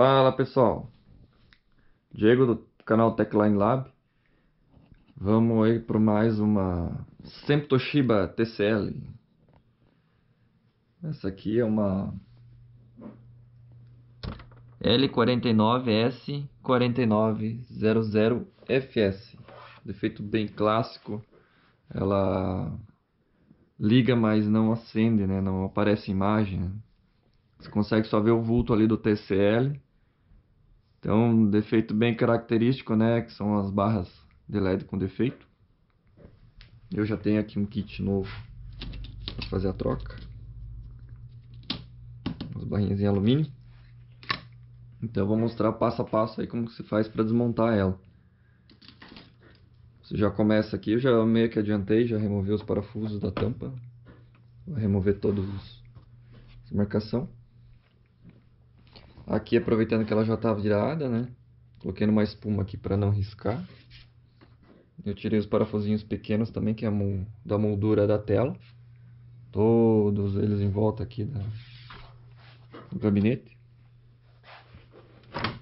Fala pessoal, Diego do canal Techline Lab. Vamos aí para mais uma Toshiba TCL. Essa aqui é uma L49S4900FS. Defeito bem clássico. Ela liga, mas não acende, né? Não aparece imagem. Né? Você consegue só ver o vulto ali do TCL então um defeito bem característico, né? Que são as barras de LED com defeito. Eu já tenho aqui um kit novo para fazer a troca. As barrinhas em alumínio. Então eu vou mostrar passo a passo aí como se faz para desmontar ela. Você já começa aqui, eu já meio que adiantei, já removi os parafusos da tampa. Vou remover todos os marcação. Aqui, aproveitando que ela já está virada, né? Coloquei uma espuma aqui para não riscar. Eu tirei os parafusinhos pequenos também, que é da moldura da tela. Todos eles em volta aqui da, do gabinete.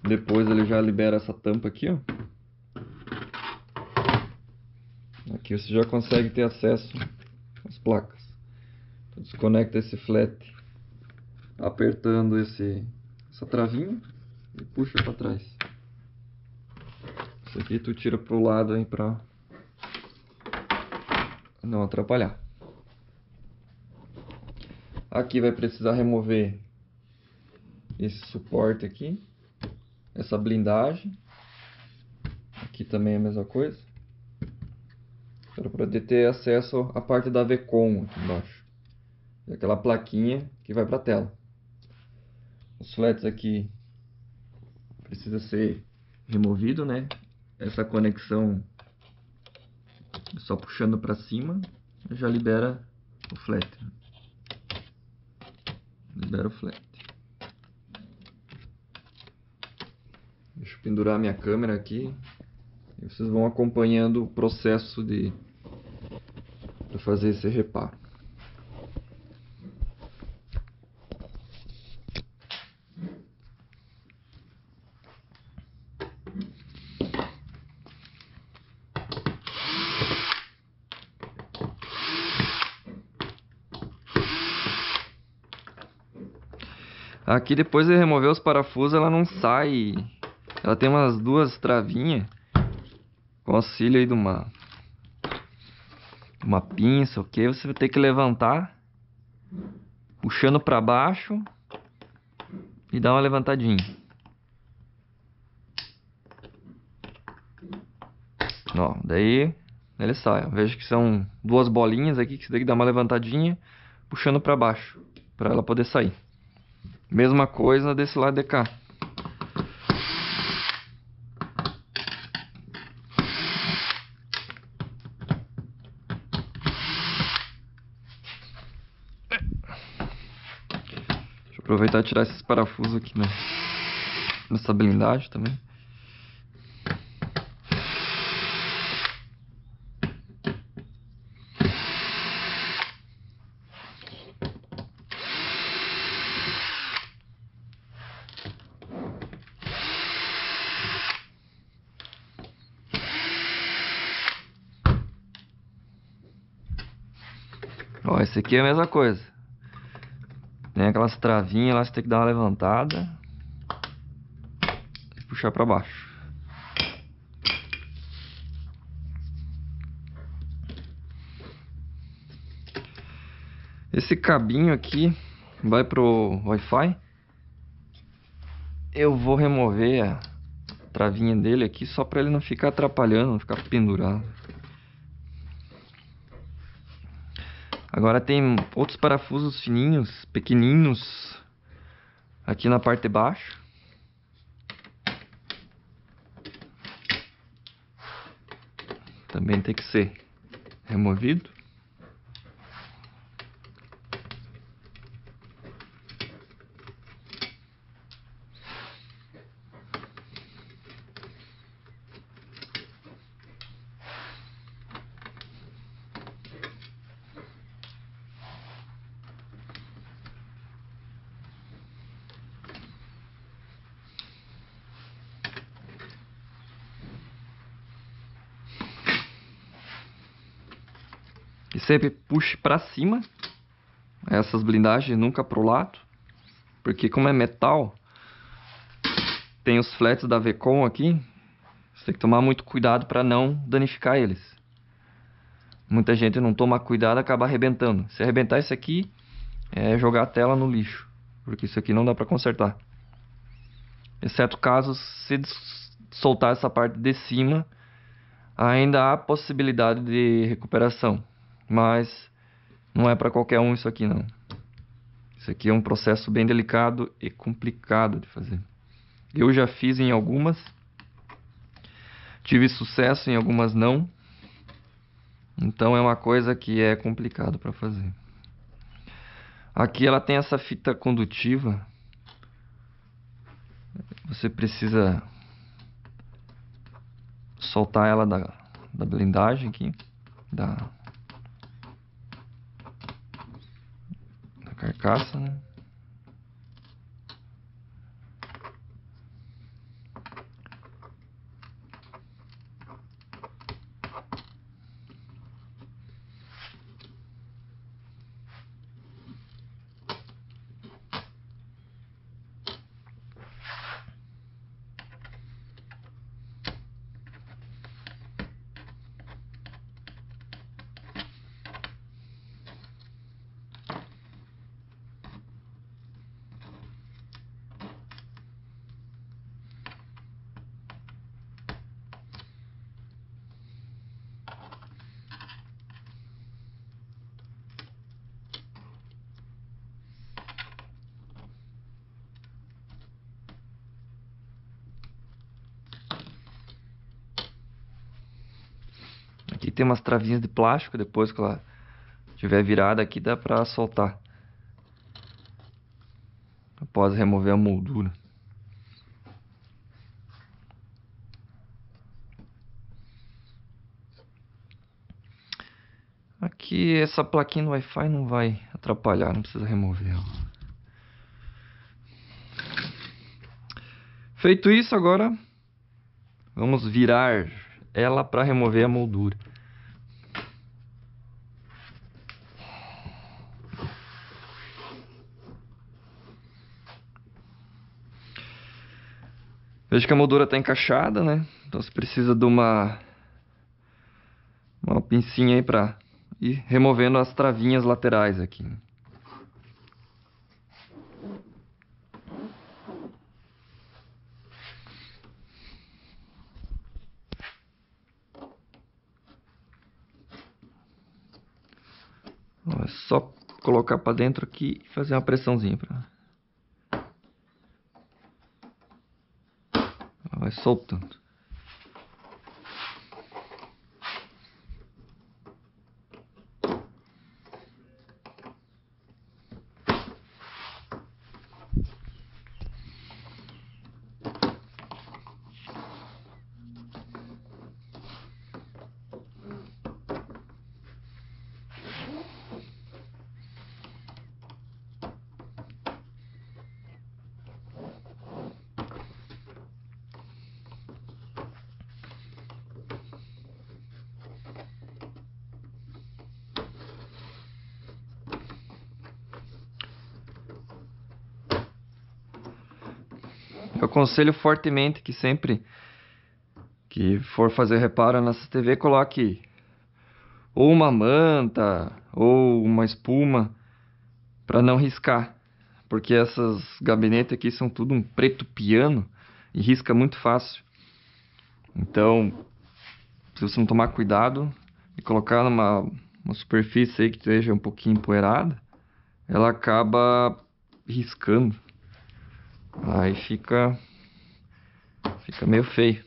Depois ele já libera essa tampa aqui, ó. Aqui você já consegue ter acesso às placas. Então, desconecta esse flat apertando esse essa travinha e puxa para trás. Isso aqui tu tira pro lado aí para não atrapalhar. Aqui vai precisar remover esse suporte aqui, essa blindagem. Aqui também é a mesma coisa. Para poder ter acesso à parte da VCOM aqui embaixo. E aquela plaquinha que vai para a tela os flats aqui precisa ser removido, né? Essa conexão só puxando para cima já libera o flat. Libera o flat. Deixa eu pendurar minha câmera aqui. E vocês vão acompanhando o processo de fazer esse reparo. Aqui depois de remover os parafusos, ela não sai. Ela tem umas duas travinhas com auxílio aí de uma uma pinça, ok? Você vai ter que levantar, puxando para baixo e dar uma levantadinha. Ó, daí ele sai. Veja que são duas bolinhas aqui que você tem que dar uma levantadinha, puxando para baixo, para ela poder sair. Mesma coisa desse lado de cá. Deixa eu aproveitar e tirar esses parafusos aqui né? nessa blindagem também. esse aqui é a mesma coisa. Tem aquelas travinhas lá, você tem que dar uma levantada e puxar para baixo. Esse cabinho aqui vai pro Wi-Fi. Eu vou remover a travinha dele aqui só para ele não ficar atrapalhando, não ficar pendurado. Agora tem outros parafusos fininhos, pequeninos, aqui na parte de baixo. Também tem que ser removido. sempre puxe para cima essas blindagens, nunca pro lado, porque como é metal, tem os flats da Vecon aqui, você tem que tomar muito cuidado para não danificar eles. Muita gente não toma cuidado, acaba arrebentando. Se arrebentar isso aqui, é jogar a tela no lixo, porque isso aqui não dá para consertar. Exceto caso se soltar essa parte de cima, ainda há possibilidade de recuperação. Mas não é para qualquer um isso aqui não. Isso aqui é um processo bem delicado e complicado de fazer. Eu já fiz em algumas, tive sucesso em algumas não. Então é uma coisa que é complicado para fazer. Aqui ela tem essa fita condutiva. Você precisa soltar ela da, da blindagem aqui, da carcaça, é né? umas travinhas de plástico depois que ela tiver virada aqui, dá para soltar. Após remover a moldura. Aqui essa plaquinha do Wi-Fi não vai atrapalhar, não precisa remover ela. Feito isso, agora vamos virar ela para remover a moldura. Veja que a moldura está encaixada, né? Então você precisa de uma, uma pincinha aí para ir removendo as travinhas laterais aqui. É só colocar para dentro aqui e fazer uma pressãozinha para vai é soltando. Eu aconselho fortemente que sempre que for fazer reparo nessa TV, coloque ou uma manta ou uma espuma para não riscar, porque essas gabinetes aqui são tudo um preto piano e risca muito fácil. Então, se você não tomar cuidado e colocar numa uma superfície aí que esteja um pouquinho empoeirada, ela acaba riscando. Aí fica fica meio feio.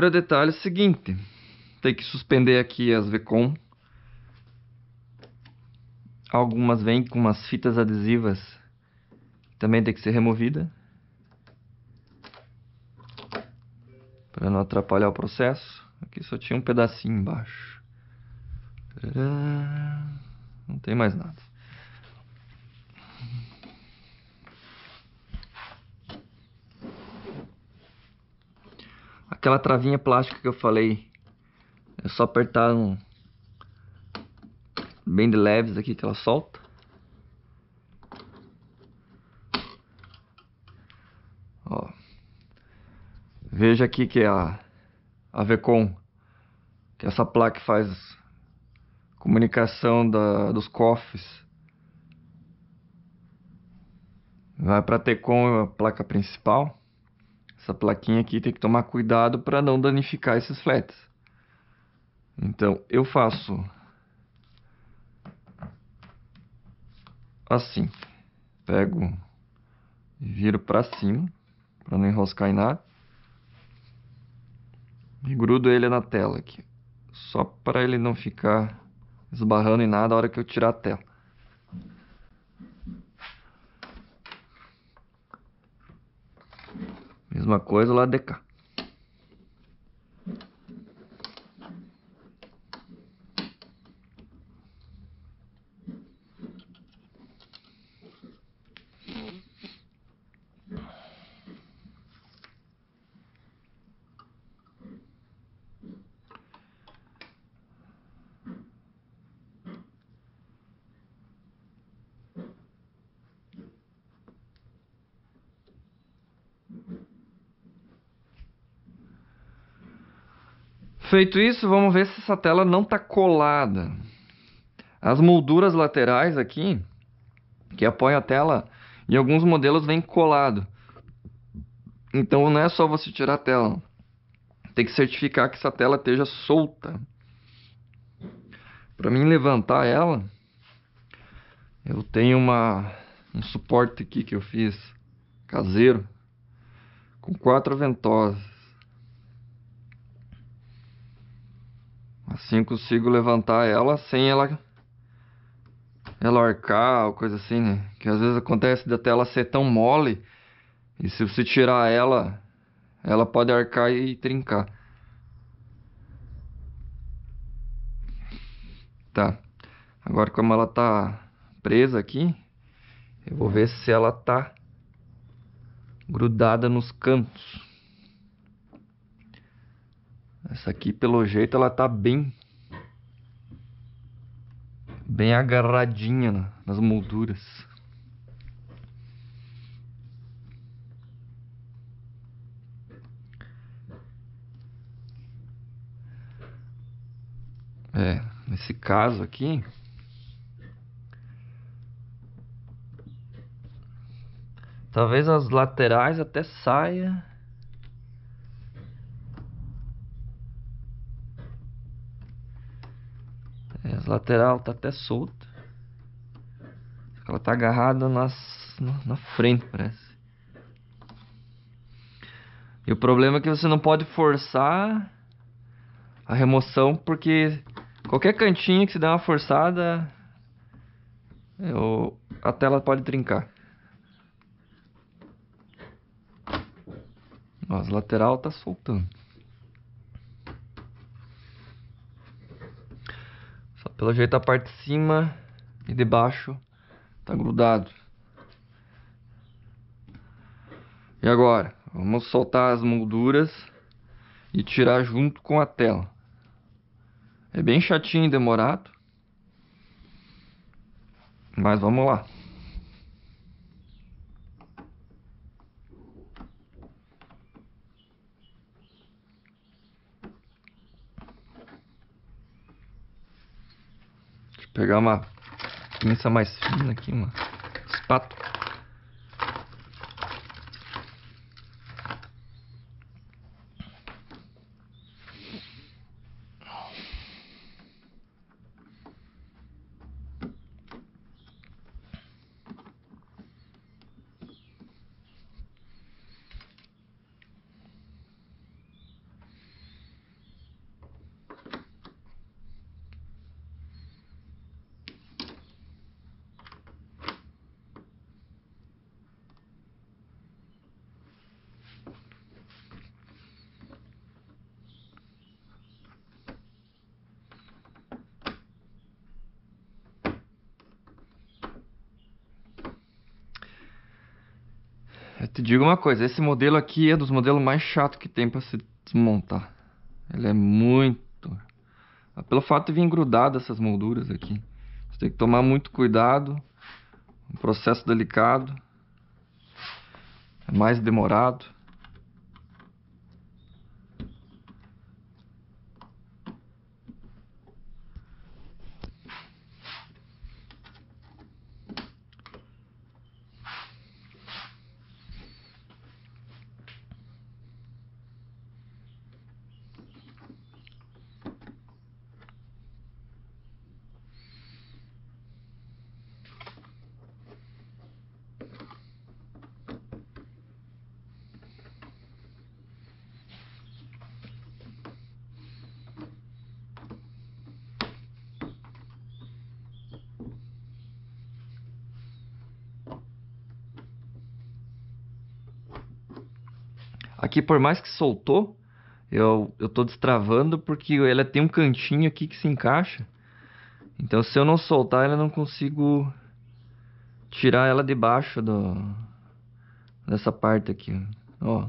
Agora o detalhe é o seguinte. Tem que suspender aqui as VCOM. Algumas vêm com umas fitas adesivas. Também tem que ser removida. Para não atrapalhar o processo. Aqui só tinha um pedacinho embaixo. Não tem mais nada. aquela travinha plástica que eu falei. É só apertar um bem de leves aqui que ela solta. Ó. Veja aqui que é a a Vcom que é essa placa faz comunicação da, dos cofres. Vai para a Tecom, a placa principal. Essa plaquinha aqui tem que tomar cuidado para não danificar esses flats. Então, eu faço assim. Pego e viro para cima, para não enroscar em nada. E grudo ele na tela aqui, só para ele não ficar esbarrando em nada a hora que eu tirar a tela. mesma coisa lá de cá Feito isso, vamos ver se essa tela não está colada. As molduras laterais aqui, que apoiam a tela, em alguns modelos vem colado. Então não é só você tirar a tela. Tem que certificar que essa tela esteja solta. Para mim levantar ela, eu tenho uma, um suporte aqui que eu fiz caseiro com quatro ventosas. Assim consigo levantar ela sem ela ela arcar ou coisa assim, né? Que às vezes acontece até ela ser tão mole e se você tirar ela, ela pode arcar e trincar. Tá. Agora como ela tá presa aqui, eu vou ver se ela tá grudada nos cantos. Essa aqui, pelo jeito, ela tá bem bem agarradinha nas molduras. É, nesse caso aqui, talvez as laterais até saia lateral tá até solta. Ela tá agarrada nas, na, na frente, parece. E o problema é que você não pode forçar a remoção, porque qualquer cantinho que você der uma forçada, eu, é, a tela pode trincar. Ó, lateral tá soltando. Pelo jeito a parte de cima e de baixo tá grudado. E agora, vamos soltar as molduras e tirar junto com a tela. É bem chatinho e demorado. Mas vamos lá. Pegar uma pinça mais fina aqui, uma espátula. uma coisa, esse modelo aqui é dos modelos mais chato que tem para se desmontar. Ele é muito... Pelo fato de vir grudado essas molduras aqui. Você tem que tomar muito cuidado. Um processo delicado. É mais demorado. Aqui, por mais que soltou, eu, eu tô destravando porque ela tem um cantinho aqui que se encaixa. Então, se eu não soltar, ela não consigo tirar ela debaixo do, dessa parte aqui, ó.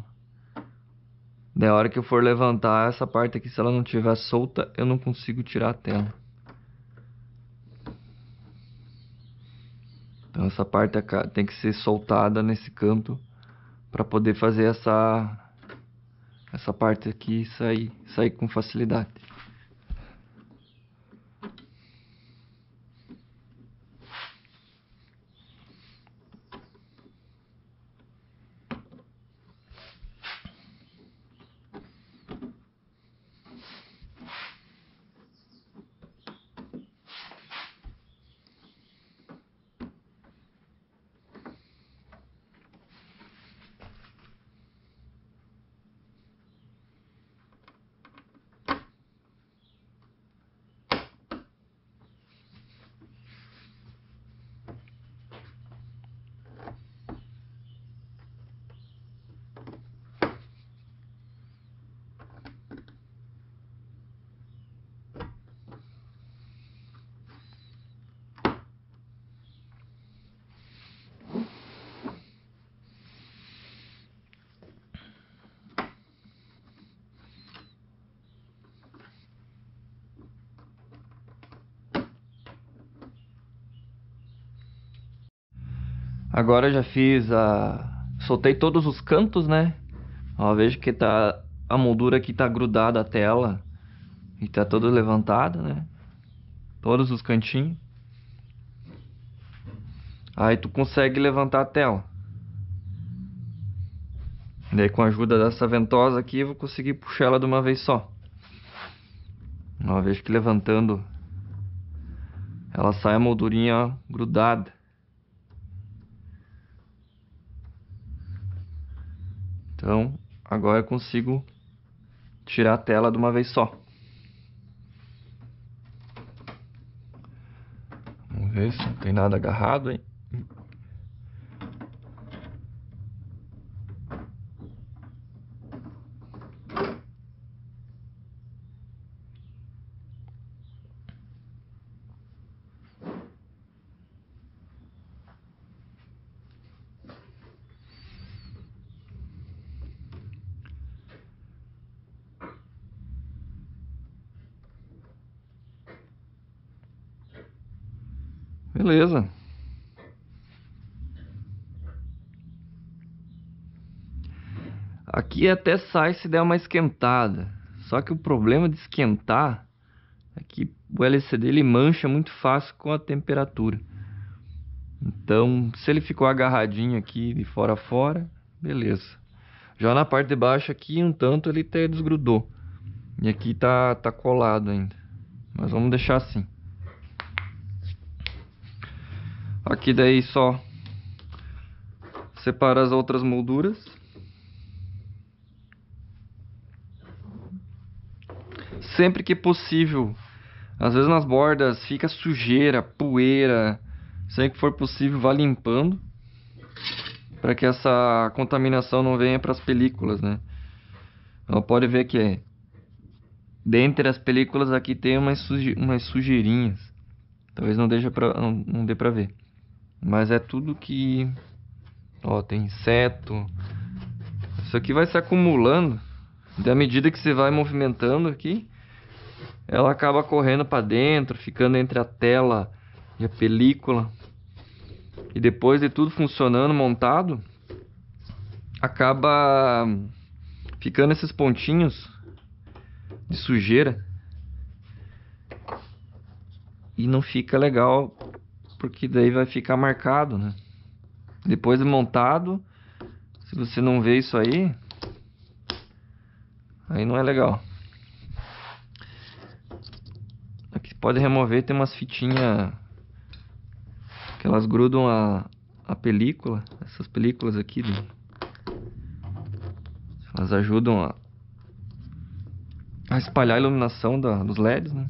Da hora que eu for levantar essa parte aqui, se ela não tiver solta, eu não consigo tirar a tela. Então essa parte é tem que ser soltada nesse canto para poder fazer essa essa parte aqui sai, sai com facilidade. Agora já fiz a. Soltei todos os cantos, né? Ó, vejo que tá. A moldura aqui tá grudada à tela. E tá toda levantada, né? Todos os cantinhos. Aí tu consegue levantar a tela. E daí com a ajuda dessa ventosa aqui eu vou conseguir puxar ela de uma vez só. Ó, vejo que levantando ela sai a moldurinha ó, grudada. Então, agora eu consigo tirar a tela de uma vez só. Vamos ver se não tem nada agarrado, hein? Aqui até sai se der uma esquentada. Só que o problema de esquentar é que o LCD ele mancha muito fácil com a temperatura. Então, se ele ficou agarradinho aqui de fora a fora, beleza. Já na parte de baixo aqui, um tanto ele até desgrudou. E aqui tá, tá colado ainda. Mas vamos deixar assim. Aqui daí só separa as outras molduras. sempre que possível. Às vezes nas bordas fica sujeira, poeira, sempre que for possível vá limpando para que essa contaminação não venha para as películas, né? pode ver que dentre as películas aqui tem umas, suje... umas sujeirinhas. Talvez não deixa não, não dê para ver. Mas é tudo que ó, tem inseto. Isso aqui vai se acumulando da medida que você vai movimentando aqui ela acaba correndo para dentro, ficando entre a tela e a película. E depois de tudo funcionando, montado, acaba ficando esses pontinhos de sujeira. E não fica legal, porque daí vai ficar marcado, né? Depois de montado, se você não vê isso aí, aí não é legal. pode remover, tem umas fitinhas que elas grudam a, a película, essas películas aqui, elas ajudam a, a espalhar a iluminação da, dos LEDs, né?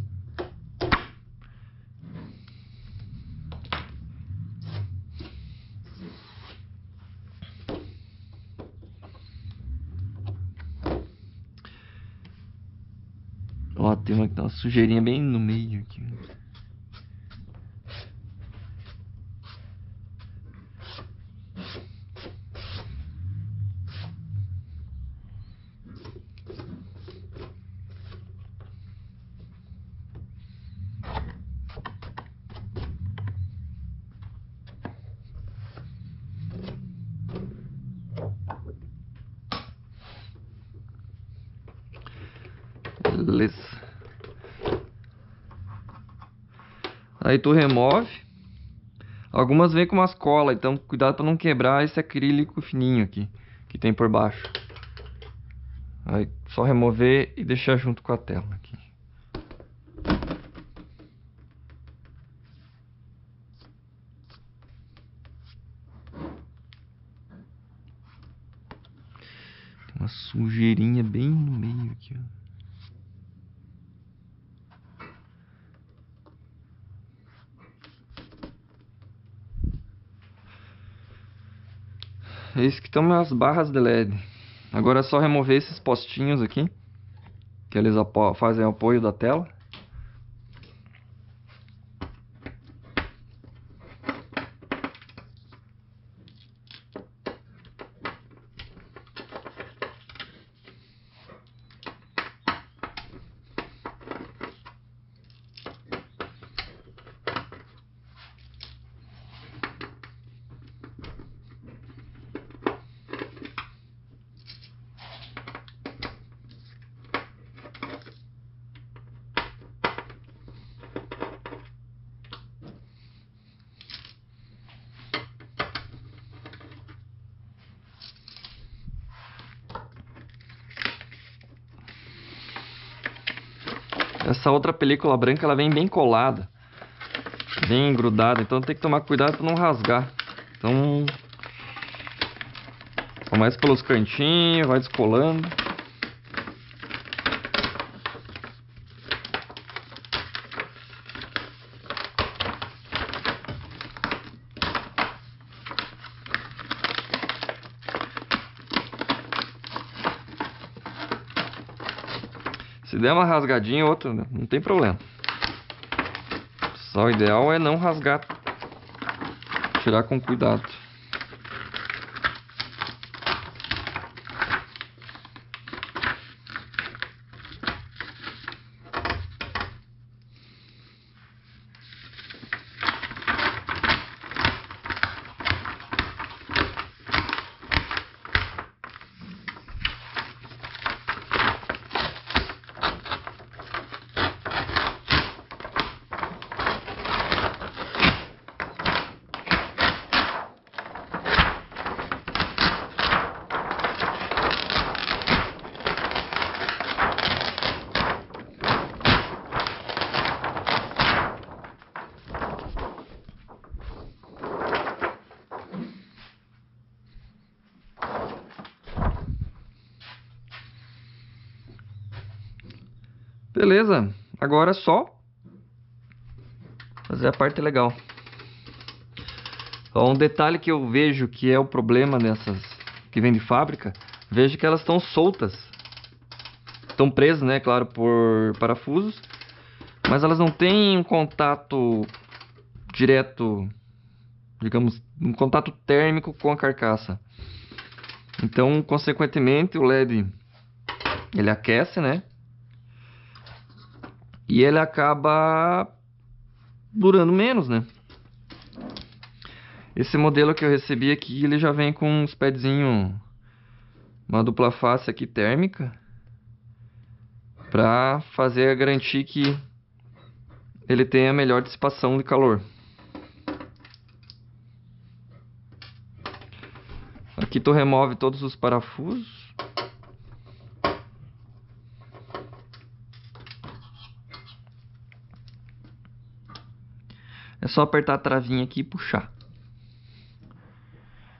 sujeirinha bem no meio aqui. Aí tu remove. Algumas vêm com umas colas, então cuidado para não quebrar esse acrílico fininho aqui que tem por baixo. Aí só remover e deixar junto com a tela. É isso que estão minhas barras de LED. Agora é só remover esses postinhos aqui. Que eles fazem apoio da tela. essa outra película branca ela vem bem colada, bem grudada, então tem que tomar cuidado para não rasgar. Então, começa pelos cantinhos, vai descolando. rasgadinha, outra, né? não tem problema. Só o ideal é não rasgar, tirar com cuidado. Beleza, agora é só fazer a parte legal. um detalhe que eu vejo que é o problema dessas que vem de fábrica, vejo que elas estão soltas. Estão presas, né, claro, por parafusos, mas elas não têm um contato direto, digamos, um contato térmico com a carcaça. Então, consequentemente, o LED ele aquece, né? E ele acaba durando menos, né? Esse modelo que eu recebi aqui, ele já vem com uns padzinho, uma dupla face aqui térmica, para fazer garantir que ele tenha melhor dissipação de calor. Aqui tu remove todos os parafusos. só apertar a travinha aqui e puxar.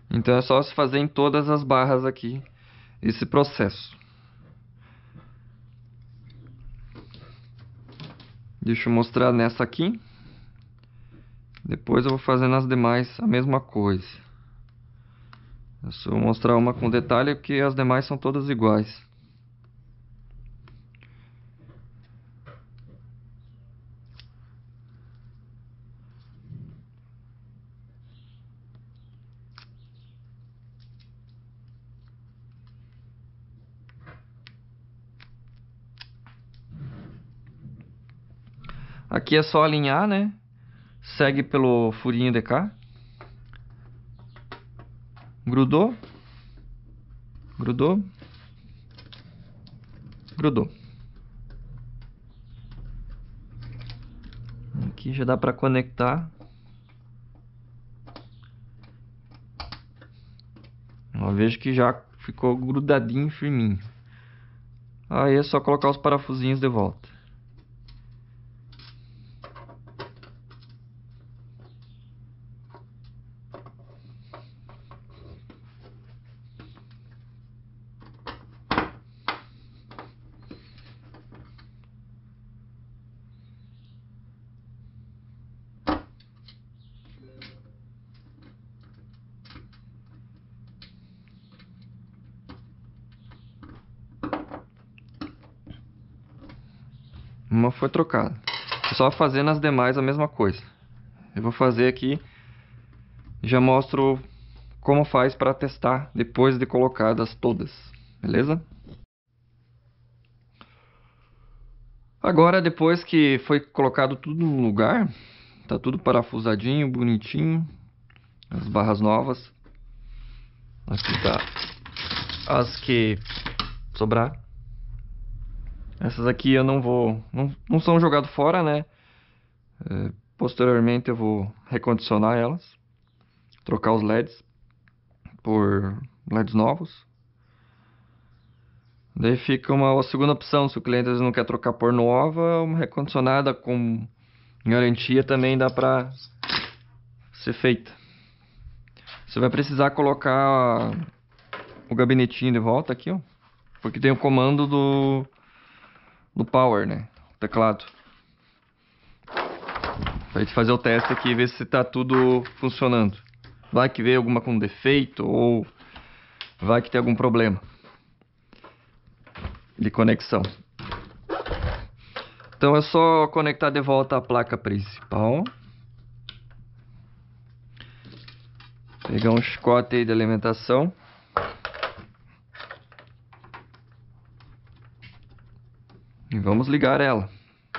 Então é só se fazer em todas as barras aqui esse processo. Deixa eu mostrar nessa aqui. Depois eu vou fazer nas demais a mesma coisa. Eu só vou mostrar uma com detalhe porque as demais são todas iguais. Aqui é só alinhar, né? Segue pelo furinho de cá. Grudou. Grudou. Grudou. Aqui já dá para conectar. Ó, vejo que já ficou grudadinho firminho. Aí é só colocar os parafusinhos de volta. foi trocada. É só fazer nas demais a mesma coisa. Eu vou fazer aqui, já mostro como faz para testar depois de colocadas todas, beleza? Agora, depois que foi colocado tudo no lugar, tá tudo parafusadinho, bonitinho, as barras novas, aqui tá as que sobrar. Essas aqui eu não vou. Não, não são jogado fora, né? É, posteriormente eu vou recondicionar elas, trocar os LEDs por LEDs novos. Daí fica uma segunda opção, se o cliente vezes, não quer trocar por nova, uma recondicionada com garantia também dá pra ser feita. Você vai precisar colocar o gabinetinho de volta aqui, ó, porque tem o comando do no power, né? Teclado. Pra gente fazer o teste aqui e ver se tá tudo funcionando. Vai que veio alguma com defeito ou vai que tem algum problema de conexão. Então é só conectar de volta a placa principal. Pegar um chicote aí de alimentação. vamos ligar ela.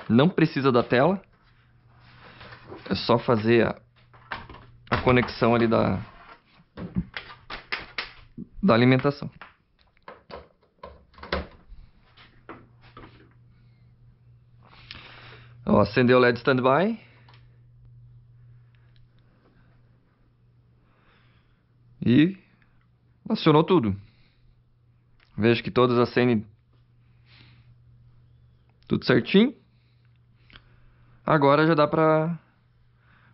Não precisa da tela. É só fazer a, a conexão ali da, da alimentação. Ó, acendeu o LED standby. E acionou tudo. Vejo que todas acendem tudo certinho? Agora já dá para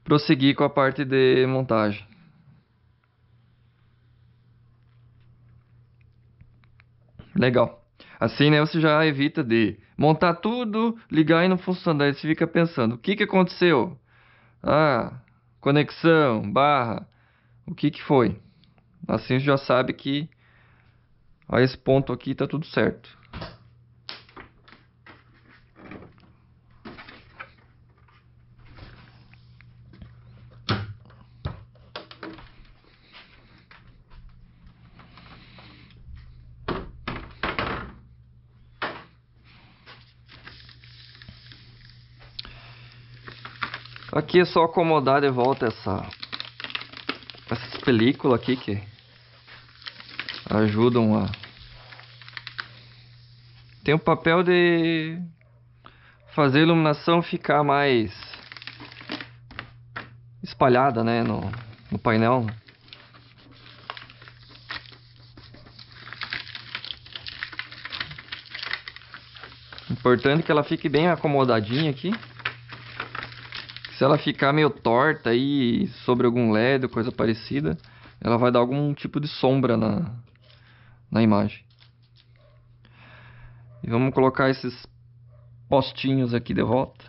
prosseguir com a parte de montagem. Legal. Assim, né, você já evita de montar tudo, ligar e não funcionar. Aí você fica pensando, o que, que aconteceu? Ah, conexão, barra, o que, que foi? Assim você já sabe que a esse ponto aqui tá tudo certo. Aqui é só acomodar de volta essa essas películas aqui que ajudam a tem o papel de fazer a iluminação ficar mais espalhada, né, no, no painel. Importante que ela fique bem acomodadinha aqui se ela ficar meio torta aí sobre algum LED ou coisa parecida, ela vai dar algum tipo de sombra na, na imagem. E vamos colocar esses postinhos aqui de volta.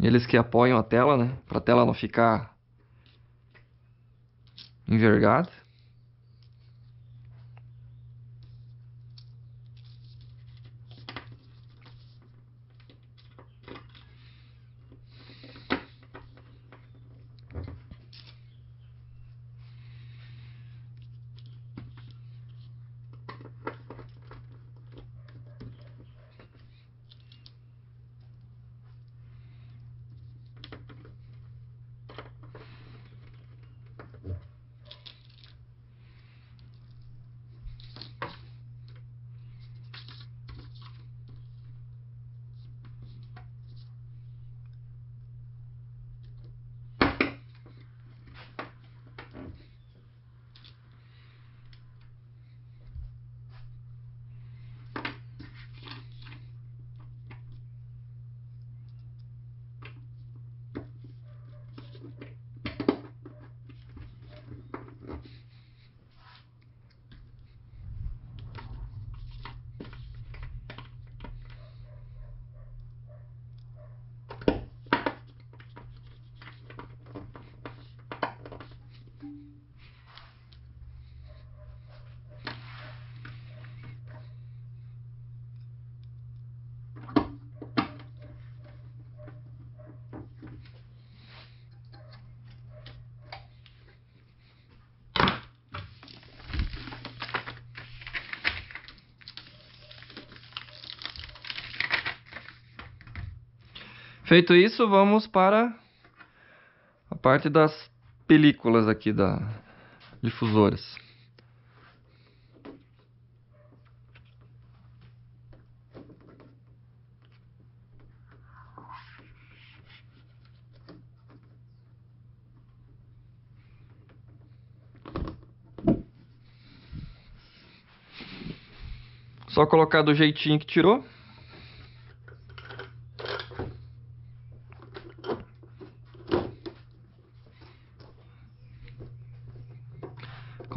Eles que apoiam a tela, né? Para a tela não ficar envergada. Feito isso, vamos para a parte das películas aqui da difusores Só colocar do jeitinho que tirou.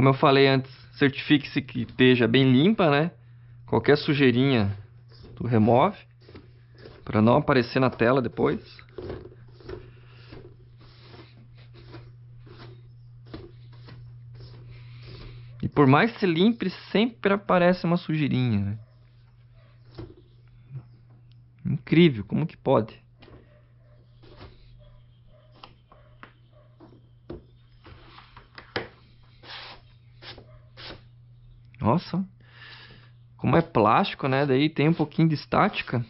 Como eu falei antes, certifique-se que esteja bem limpa, né? Qualquer sujeirinha tu remove para não aparecer na tela depois. E por mais que se limpe, sempre aparece uma sujeirinha. Né? Incrível, como que pode? Como é plástico, né? Daí tem um pouquinho de estática.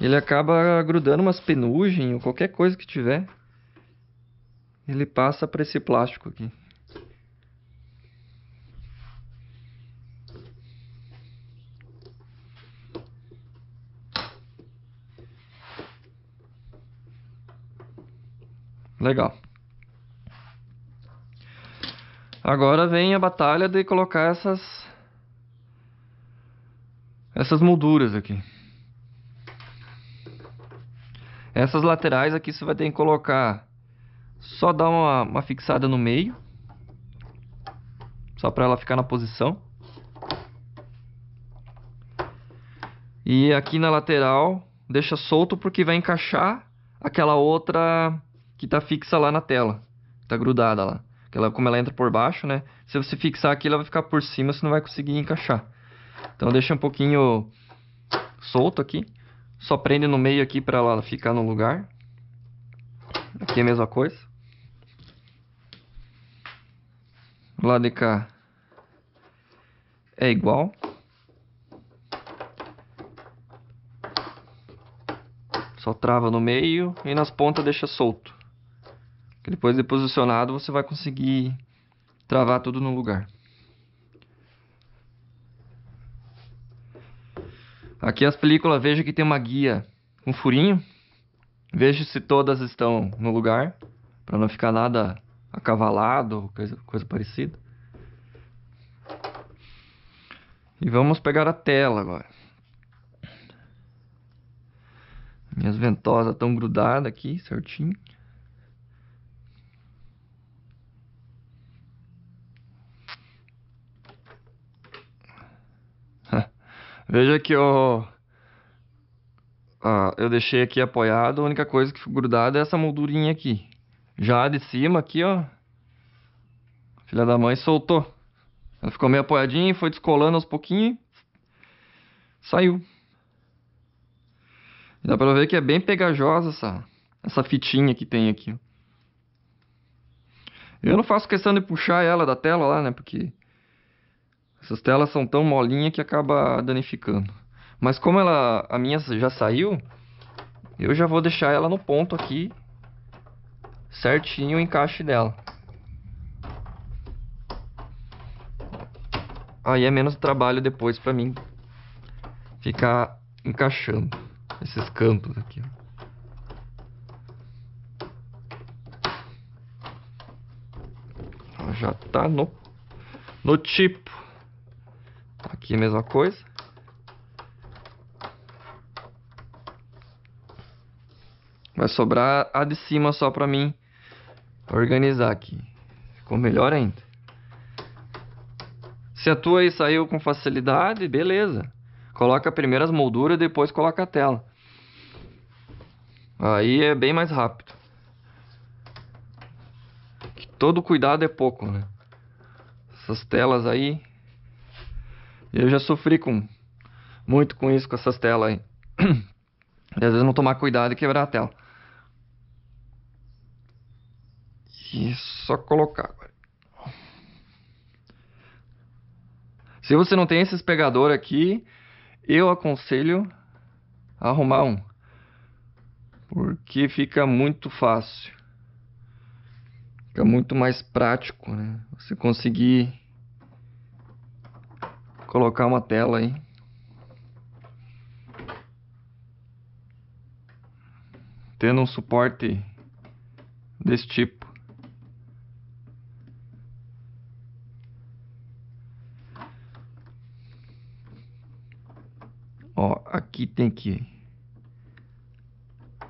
Ele acaba grudando umas penugem ou qualquer coisa que tiver. Ele passa para esse plástico aqui. Legal. Agora vem a batalha de colocar essas essas molduras aqui. Essas laterais aqui você vai ter que colocar só dar uma, uma fixada no meio. Só para ela ficar na posição. E aqui na lateral deixa solto porque vai encaixar aquela outra que está fixa lá na tela. Está grudada lá ela, como ela entra por baixo, né? Se você fixar aqui, ela vai ficar por cima, você não vai conseguir encaixar. Então deixa um pouquinho solto aqui. Só prende no meio aqui para ela ficar no lugar. Aqui é a mesma coisa. Lá lado de cá é igual. Só trava no meio e nas pontas deixa solto que depois de posicionado você vai conseguir travar tudo no lugar. Aqui as películas, veja que tem uma guia com um furinho. Veja se todas estão no lugar, para não ficar nada acavalado ou coisa, coisa parecida. E vamos pegar a tela agora. Minhas ventosas estão grudadas aqui, certinho. Veja que eu, ah, eu deixei aqui apoiado, a única coisa que ficou grudada é essa moldurinha aqui. Já de cima aqui, ó, filha da mãe soltou. Ela ficou meio apoiadinha, foi descolando aos pouquinhos saiu. Dá pra ver que é bem pegajosa essa, essa fitinha que tem aqui. Eu não faço questão de puxar ela da tela lá, né? Porque essas telas são tão molinha que acaba danificando. Mas como ela, a minha já saiu, eu já vou deixar ela no ponto aqui, certinho o encaixe dela. Aí é menos trabalho depois para mim ficar encaixando esses cantos aqui. Já tá no, no tipo. Aqui a mesma coisa. Vai sobrar a de cima só para mim organizar aqui. Ficou melhor ainda. Se a tua aí saiu com facilidade, beleza. Coloca primeiro as molduras, depois coloca a tela. Aí é bem mais rápido. Que todo cuidado é pouco, né? Essas telas aí eu já sofri com muito com isso, com essas telas aí. E às vezes não tomar cuidado e quebrar a tela. E só colocar agora. Se você não tem esses pegador aqui, eu aconselho arrumar um. Porque fica muito fácil. Fica muito mais prático, né? Você conseguir colocar uma tela aí. Tendo um suporte desse tipo. Ó, aqui tem que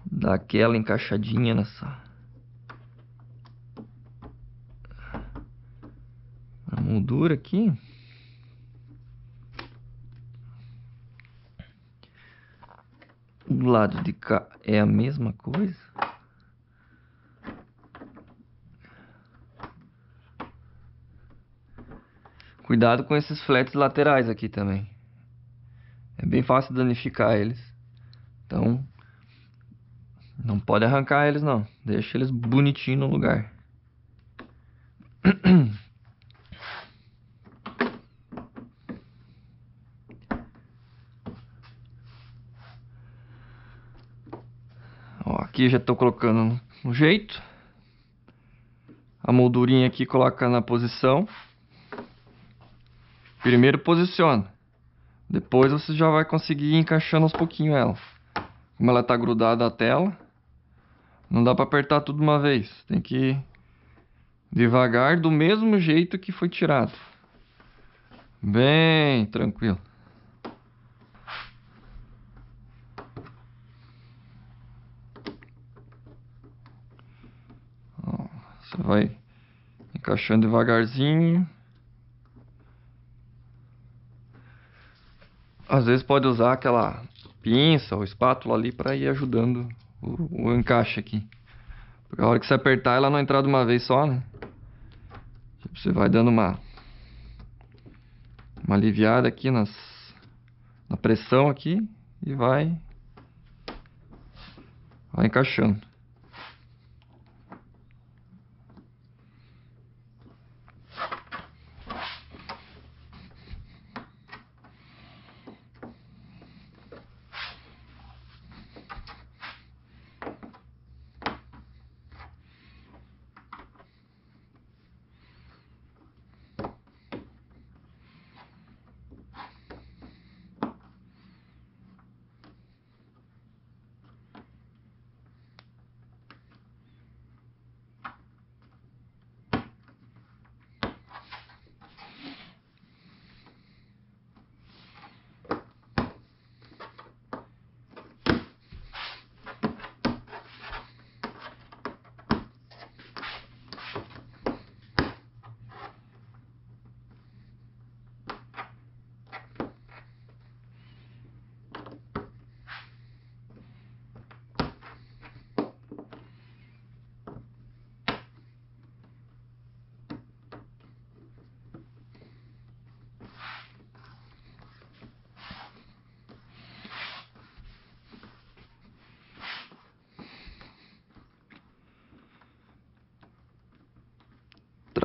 dar aquela encaixadinha nessa. moldura aqui. do lado de cá é a mesma coisa? Cuidado com esses flats laterais aqui também. É bem fácil danificar eles. Então, não pode arrancar eles não. Deixa eles bonitinho no lugar. Aqui já estou colocando no jeito. A moldurinha aqui coloca na posição. Primeiro posiciona. Depois você já vai conseguir ir encaixando aos pouquinhos ela. Como ela está grudada à tela, não dá para apertar tudo uma vez. Tem que ir devagar do mesmo jeito que foi tirado. Bem tranquilo. Você vai encaixando devagarzinho. Às vezes pode usar aquela pinça ou espátula ali para ir ajudando o, o, encaixe aqui. Porque a hora que você apertar ela não entrar de uma vez só, né? Tipo, você vai dando uma uma aliviada aqui nas na pressão aqui e vai vai encaixando.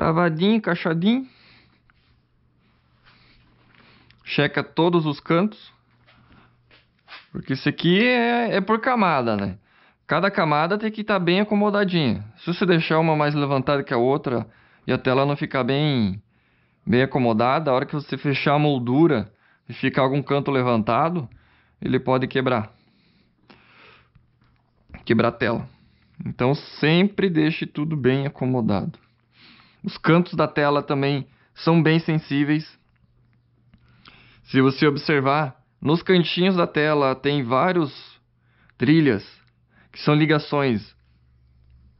Travadinho, encaixadinho. Checa todos os cantos. Porque isso aqui é, é por camada, né? Cada camada tem que estar tá bem acomodadinha. Se você deixar uma mais levantada que a outra e a tela não ficar bem, bem acomodada, a hora que você fechar a moldura e ficar algum canto levantado, ele pode quebrar. Quebrar a tela. Então sempre deixe tudo bem acomodado. Os cantos da tela também são bem sensíveis. Se você observar, nos cantinhos da tela tem vários trilhas que são ligações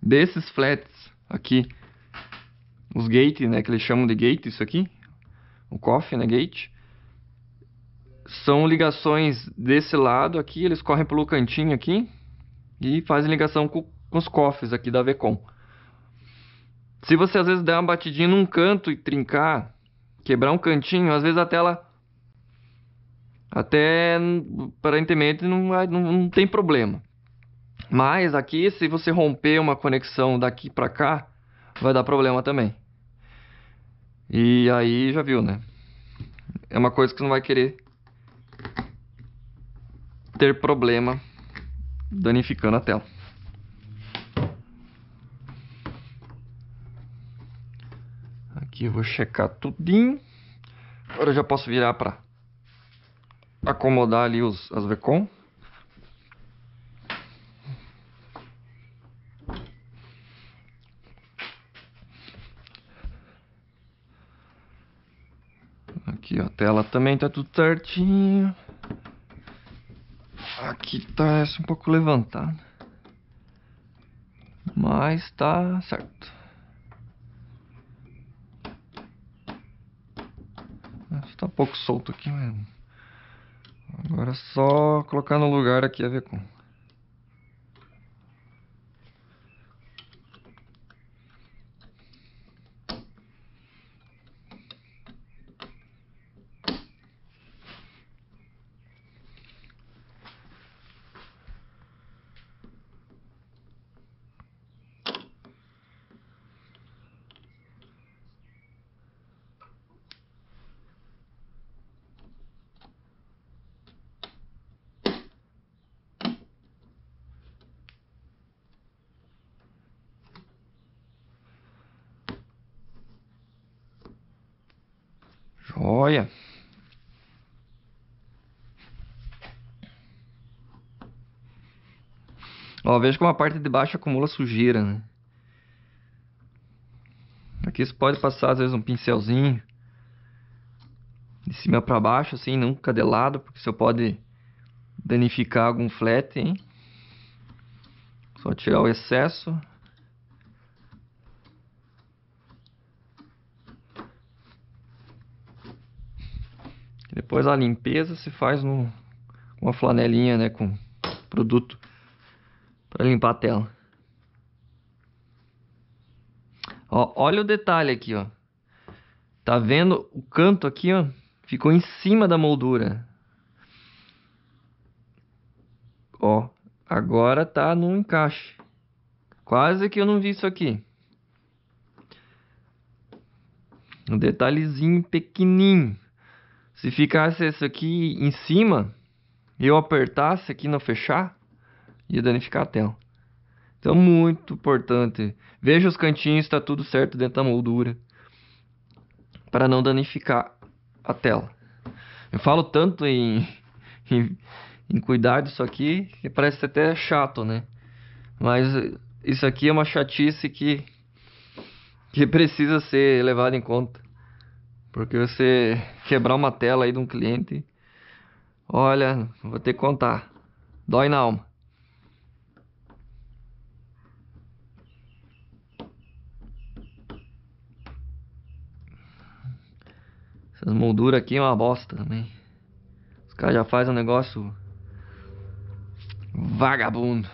desses flats aqui. Os gate, né, que eles chamam de gate isso aqui. O coffee, né, gate. São ligações desse lado aqui, eles correm pelo cantinho aqui e fazem ligação com, com os cofres aqui da Vcom. Se você às vezes der uma batidinha num canto e trincar, quebrar um cantinho, às vezes a tela até aparentemente não, vai, não, não tem problema. Mas aqui, se você romper uma conexão daqui para cá, vai dar problema também. E aí já viu, né? É uma coisa que não vai querer ter problema danificando a tela. aqui, vou checar tudinho. Agora eu já posso virar para acomodar ali os, as VCOM. Aqui ó, a tela também tá tudo certinho. Aqui tá essa um pouco levantada. Mas tá certo. pouco solto aqui, mesmo. É? Agora é só colocar no lugar aqui a ver com... veja como a parte de baixo acumula sujeira, né? Aqui você pode passar, às vezes, um pincelzinho de cima para baixo, assim, nunca de lado, porque você pode danificar algum flat, hein? Só tirar o excesso. Depois a limpeza se faz com uma flanelinha, né, com produto para limpar a tela. Ó, olha o detalhe aqui, ó. Tá vendo o canto aqui, ó? Ficou em cima da moldura. Ó, agora tá no encaixe. Quase que eu não vi isso aqui. Um detalhezinho pequenininho. Se ficasse isso aqui em cima, eu apertasse aqui no fechar, de danificar a tela. Então, muito importante. Veja os cantinhos, está tudo certo dentro da moldura. Para não danificar a tela. Eu falo tanto em, em, em cuidar disso aqui que parece até chato, né? Mas isso aqui é uma chatice que, que precisa ser levada em conta. Porque você quebrar uma tela aí de um cliente, olha, vou ter que contar. Dói na alma. As molduras aqui é uma bosta também. Os caras já fazem um negócio vagabundo.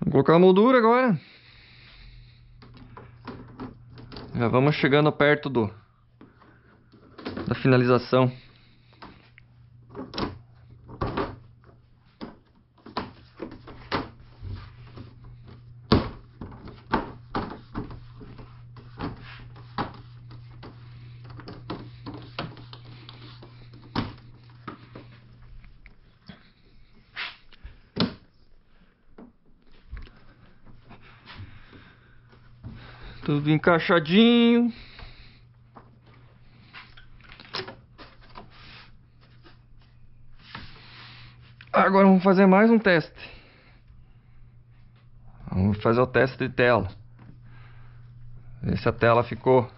Vou colocar a moldura agora. Já vamos chegando perto do da finalização. Tudo encaixadinho. Agora vamos fazer mais um teste. Vamos fazer o teste de tela. Ver se a tela ficou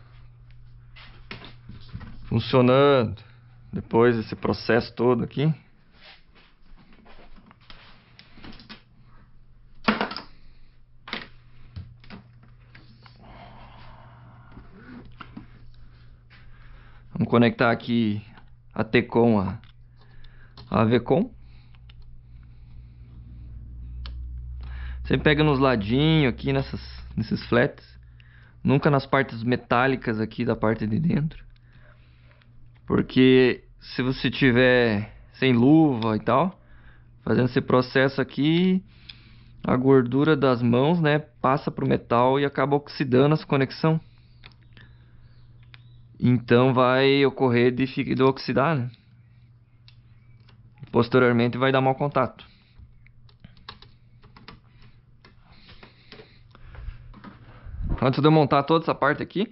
funcionando. Depois desse processo todo aqui. Vamos conectar aqui a TECOM a, a VECOM. Você pega nos ladinhos aqui, nessas, nesses flats. Nunca nas partes metálicas aqui da parte de dentro. Porque se você tiver sem luva e tal, fazendo esse processo aqui, a gordura das mãos, né, passa pro metal e acaba oxidando essa conexão. Então vai ocorrer de, de oxidar, né? Posteriormente vai dar mau contato. Antes de eu montar toda essa parte aqui,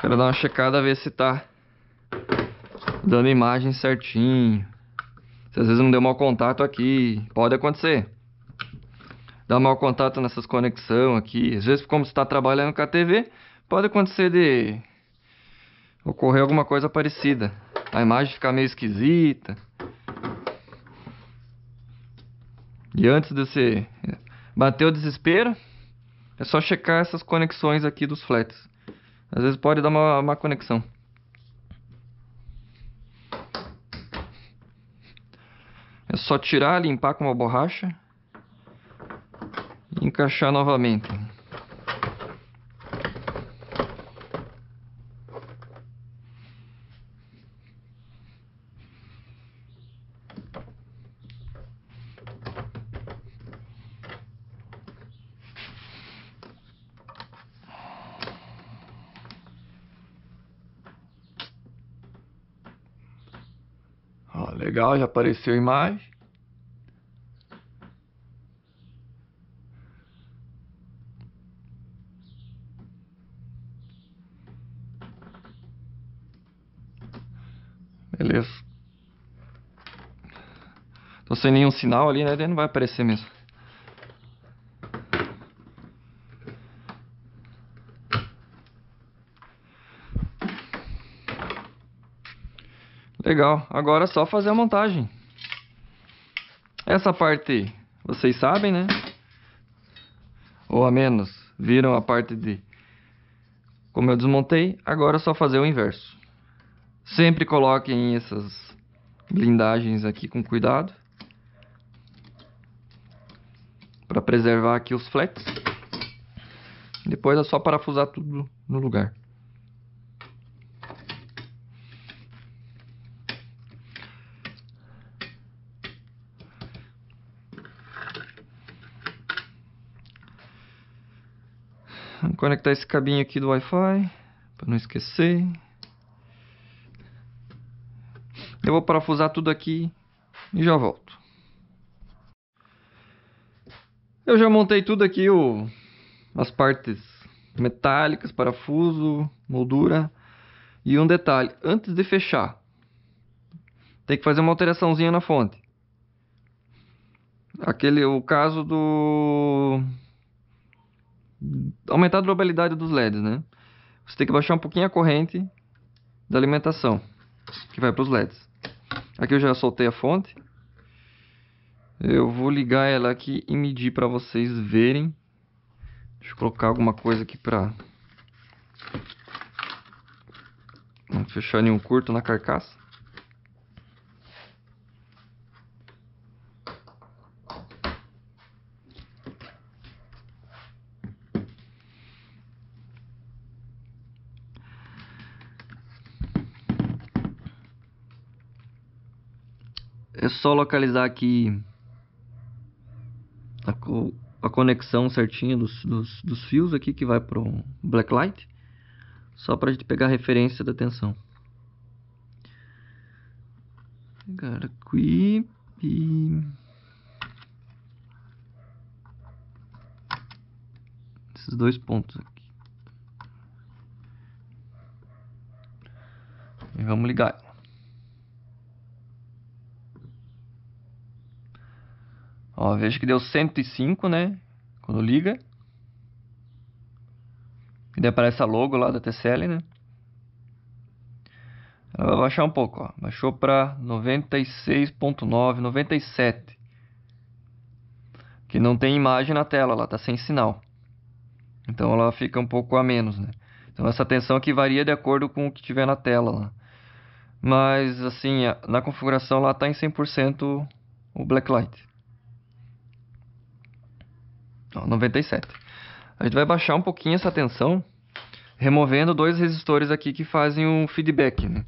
quero dar uma checada ver se tá dando imagem certinho. Se às vezes não deu mau contato aqui, pode acontecer. Dá mau contato nessas conexões aqui. Às vezes, como você está trabalhando com a TV, pode acontecer de ocorrer alguma coisa parecida. A imagem ficar meio esquisita. E antes de você bater o desespero, é só checar essas conexões aqui dos flats. Às vezes pode dar uma, uma conexão. É só tirar, limpar com uma borracha e encaixar novamente. tal, já apareceu a imagem. Beleza. Estou sem nenhum sinal ali, né? Ele não vai aparecer mesmo. Legal, agora é só fazer a montagem. Essa parte vocês sabem, né? Ou a menos, viram a parte de como eu desmontei, agora é só fazer o inverso. Sempre coloquem essas blindagens aqui com cuidado. Para preservar aqui os flex. Depois é só parafusar tudo no lugar. Conectar esse cabinho aqui do Wi-Fi, para não esquecer. Eu vou parafusar tudo aqui e já volto. Eu já montei tudo aqui, o, as partes metálicas, parafuso, moldura. E um detalhe, antes de fechar, tem que fazer uma alteraçãozinha na fonte. Aquele, o caso do aumentar a durabilidade dos LEDs, né? Você tem que baixar um pouquinho a corrente da alimentação que vai para os LEDs. Aqui eu já soltei a fonte. Eu vou ligar ela aqui e medir para vocês verem. Deixa eu colocar alguma coisa aqui para não fechar nenhum curto na carcaça. só localizar aqui a, co a conexão certinha dos, dos, dos, fios aqui que vai para o blacklight, só para a gente pegar a referência da tensão. Pegar aqui e... Esses dois pontos aqui. E vamos ligar. Ó, veja que deu 105, né? Quando liga. E daí aparece a logo lá da TCL, né? Ela vai baixar um pouco, ó. Baixou para 96.9, 97. Que não tem imagem na tela, lá tá sem sinal. Então ela fica um pouco a menos, né? Então essa tensão aqui varia de acordo com o que tiver na tela lá. Mas assim, na configuração lá tá em 100% o blacklight. 97. A gente vai baixar um pouquinho essa tensão, removendo dois resistores aqui que fazem um feedback. Né?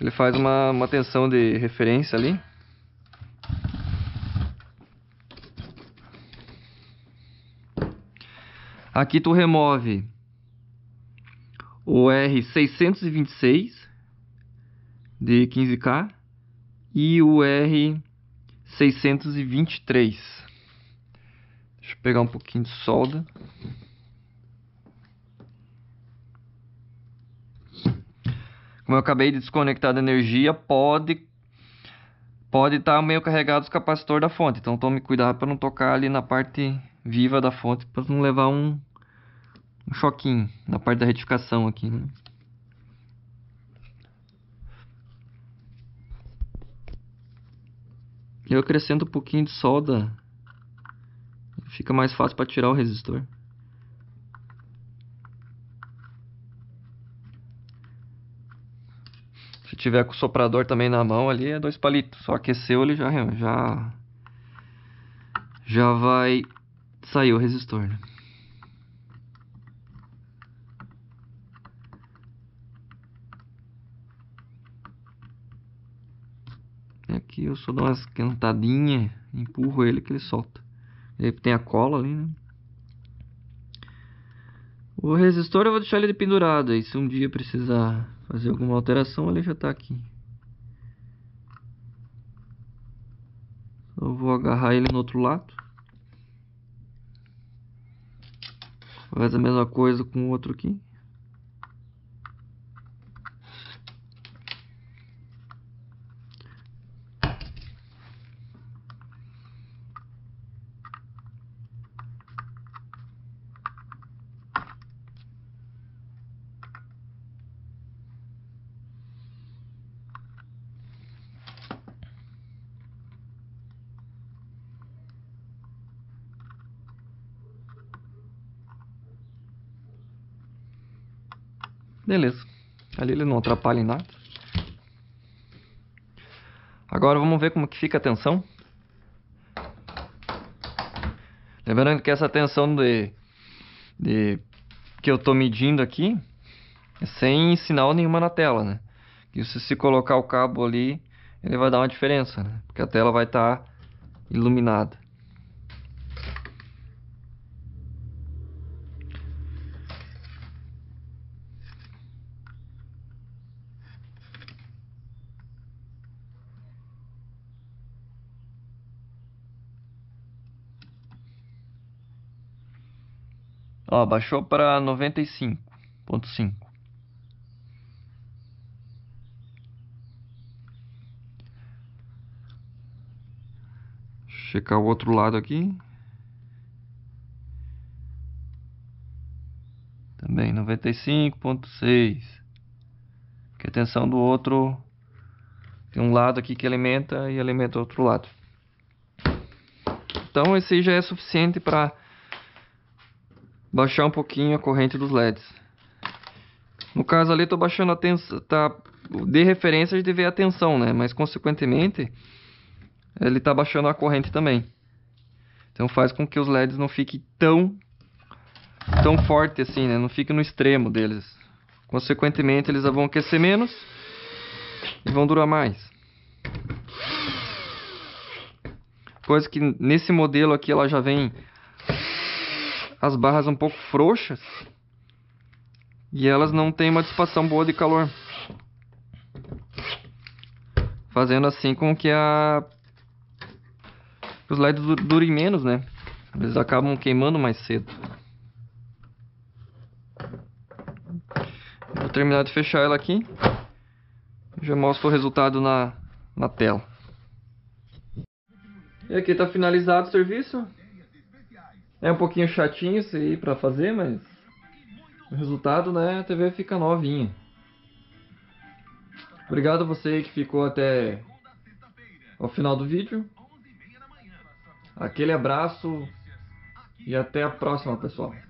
Ele faz uma, uma tensão de referência ali. Aqui tu remove o R626 de 15K e o R623 Deixa eu pegar um pouquinho de solda. Como eu acabei de desconectar da energia, pode pode estar tá meio carregado os capacitores da fonte. Então tome cuidado para não tocar ali na parte viva da fonte para não levar um, um choquinho na parte da retificação aqui. Né? Eu acrescento um pouquinho de solda Fica mais fácil para tirar o resistor. Se tiver com o soprador também na mão ali, é dois palitos. Só aqueceu, ele já, já, já vai sair o resistor. Né? Aqui eu só dou uma esquentadinha, empurro ele que ele solta. Ele tem a cola ali, né? O resistor eu vou deixar ele pendurado. E se um dia precisar fazer alguma alteração, ele já está aqui. Eu vou agarrar ele no outro lado. Faz a mesma coisa com o outro aqui. Beleza. Ali ele não atrapalha em nada. Agora vamos ver como que fica a tensão. Lembrando que essa tensão de, de que eu estou medindo aqui é sem sinal nenhuma na tela, né? se, se colocar o cabo ali, ele vai dar uma diferença, né? Porque a tela vai estar tá iluminada. Ó, baixou para 95.5. Checar o outro lado aqui. Também 95.6. Que a tensão do outro tem um lado aqui que alimenta e alimenta o outro lado. Então esse já é suficiente para baixar um pouquinho a corrente dos LEDs. No caso ali, estou baixando a tensão, tá, de referência a gente vê a tensão, né? Mas consequentemente, ele está baixando a corrente também. Então faz com que os LEDs não fiquem tão, tão forte assim, né? Não fiquem no extremo deles. Consequentemente, eles vão aquecer menos e vão durar mais. Coisa que nesse modelo aqui ela já vem as barras um pouco frouxas e elas não têm uma dissipação boa de calor. Fazendo assim com que a... os LEDs durem menos, né? Eles acabam queimando mais cedo. Vou terminar de fechar ela aqui. Já mostro o resultado na, na tela. E aqui está finalizado o serviço. É um pouquinho chatinho isso aí pra fazer, mas o resultado, né, a TV fica novinha. Obrigado a você que ficou até o final do vídeo. Aquele abraço e até a próxima, pessoal.